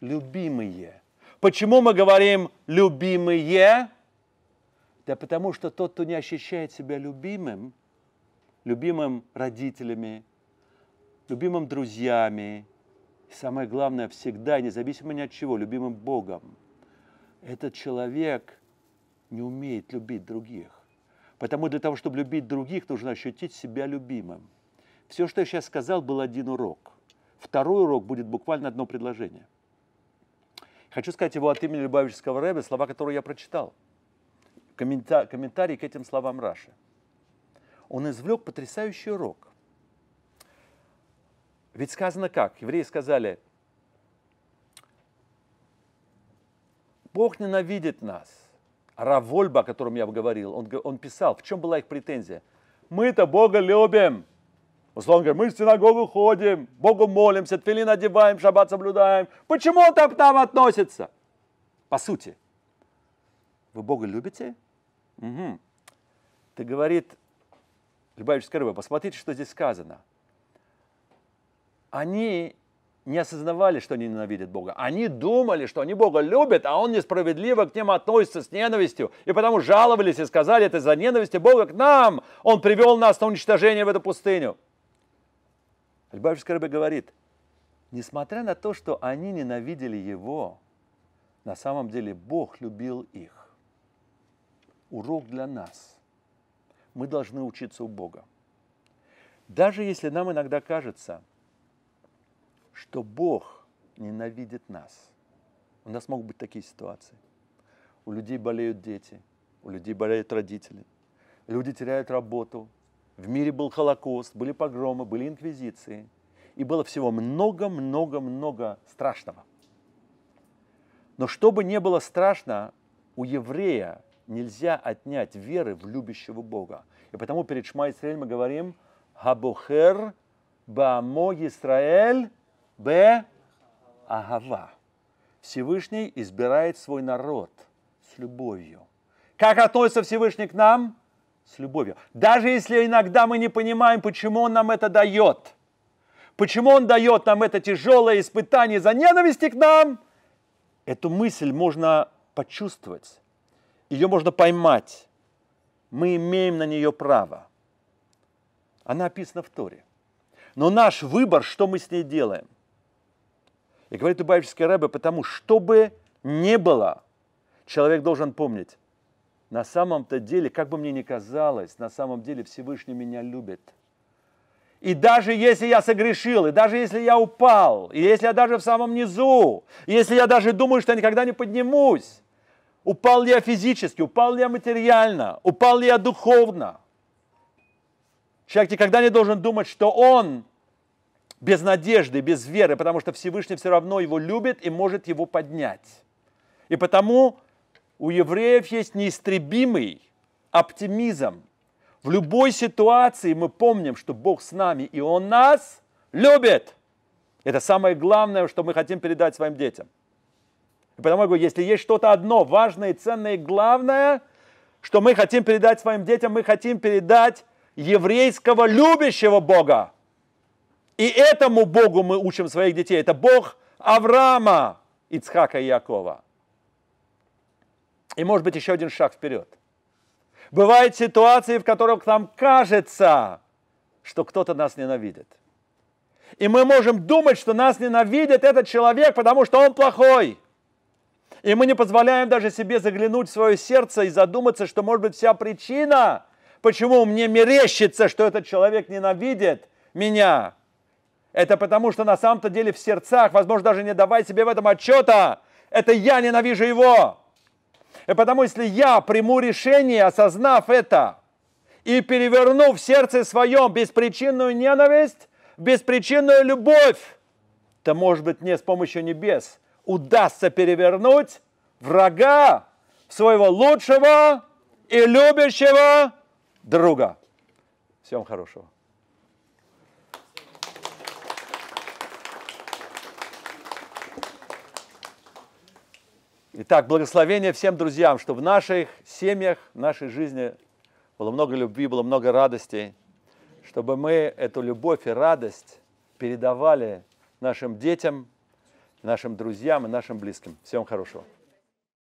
любимые. Почему мы говорим «любимые»? Да потому что тот, кто не ощущает себя любимым, любимым родителями, любимым друзьями, и самое главное, всегда, независимо ни от чего, любимым Богом, этот человек не умеет любить других. Потому для того, чтобы любить других, нужно ощутить себя любимым. Все, что я сейчас сказал, был один урок. Второй урок будет буквально одно предложение. Хочу сказать его от имени Любавического Рэбе, слова, которые я прочитал. Коммента- комментарий к этим словам Раши. Он извлек потрясающий урок. Ведь сказано как? Евреи сказали, Бог ненавидит нас, Равольба, о котором я говорил, он, он писал, в чем была их претензия? Мы-то Бога любим. Условно говоря, мы в синагогу ходим, Богу молимся, твилин одеваем, шаббат соблюдаем. Почему он так к нам относится? По сути, вы Бога любите? Угу. Ты говорит, Любавическая рыба, посмотрите, что здесь сказано. Они не осознавали, что они ненавидят Бога. Они думали, что они Бога любят, а Он несправедливо к ним относится с ненавистью. И потому жаловались и сказали, это за ненависти Бога к нам. Он привел нас на уничтожение в эту пустыню. Альбавший Рыба говорит, несмотря на то, что они ненавидели Его, на самом деле Бог любил их. Урок для нас. Мы должны учиться у Бога. Даже если нам иногда кажется – что Бог ненавидит нас. У нас могут быть такие ситуации. У людей болеют дети, у людей болеют родители, люди теряют работу, в мире был Холокост, были погромы, были инквизиции. И было всего много-много-много страшного. Но чтобы не было страшно, у еврея нельзя отнять веры в любящего Бога. И потому перед Шма Исраэль мы говорим «Хабухер бамо Исраэль Б. Агава. Всевышний избирает свой народ с любовью. Как относится Всевышний к нам? С любовью. Даже если иногда мы не понимаем, почему Он нам это дает. Почему Он дает нам это тяжелое испытание за ненависти к нам? Эту мысль можно почувствовать. Ее можно поймать. Мы имеем на нее право. Она описана в Торе. Но наш выбор, что мы с ней делаем – и говорит Любавический Рэбе, потому что бы ни было, человек должен помнить, на самом-то деле, как бы мне ни казалось, на самом деле Всевышний меня любит. И даже если я согрешил, и даже если я упал, и если я даже в самом низу, и если я даже думаю, что я никогда не поднимусь, упал ли я физически, упал ли я материально, упал ли я духовно, человек никогда не должен думать, что он без надежды, без веры, потому что Всевышний все равно его любит и может его поднять. И потому у евреев есть неистребимый оптимизм. В любой ситуации мы помним, что Бог с нами, и Он нас любит. Это самое главное, что мы хотим передать своим детям. И потому я говорю, если есть что-то одно важное, ценное и главное, что мы хотим передать своим детям, мы хотим передать еврейского любящего Бога. И этому Богу мы учим своих детей. Это Бог Авраама, Ицхака и Якова. И может быть еще один шаг вперед. Бывают ситуации, в которых нам кажется, что кто-то нас ненавидит. И мы можем думать, что нас ненавидит этот человек, потому что он плохой. И мы не позволяем даже себе заглянуть в свое сердце и задуматься, что может быть вся причина, почему мне мерещится, что этот человек ненавидит меня, это потому, что на самом-то деле в сердцах, возможно, даже не давай себе в этом отчета, это я ненавижу его. И потому, если я приму решение, осознав это, и переверну в сердце своем беспричинную ненависть, беспричинную любовь, то, может быть, мне с помощью небес удастся перевернуть врага своего лучшего и любящего друга. Всем хорошего. Итак, благословение всем друзьям, чтобы в наших семьях, в нашей жизни было много любви, было много радостей, чтобы мы эту любовь и радость передавали нашим детям, нашим друзьям и нашим близким. Всем хорошего.